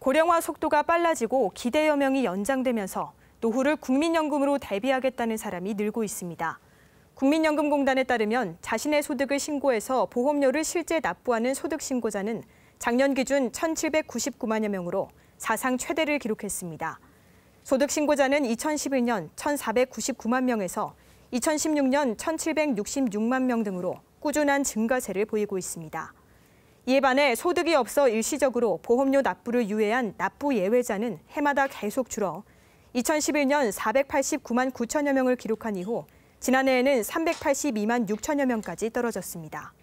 고령화 속도가 빨라지고 기대 여명이 연장되면서 노후를 국민연금으로 대비하겠다는 사람이 늘고 있습니다. 국민연금공단에 따르면 자신의 소득을 신고해서 보험료를 실제 납부하는 소득신고자는 작년 기준 1,799만여 명으로 사상 최대를 기록했습니다. 소득신고자는 2011년 1,499만 명에서 2016년 1,766만 명 등으로 꾸준한 증가세를 보이고 있습니다. 이에 반해 소득이 없어 일시적으로 보험료 납부를 유예한 납부 예외자는 해마다 계속 줄어 2011년 489만 9천여 명을 기록한 이후 지난해에는 382만 6천여 명까지 떨어졌습니다.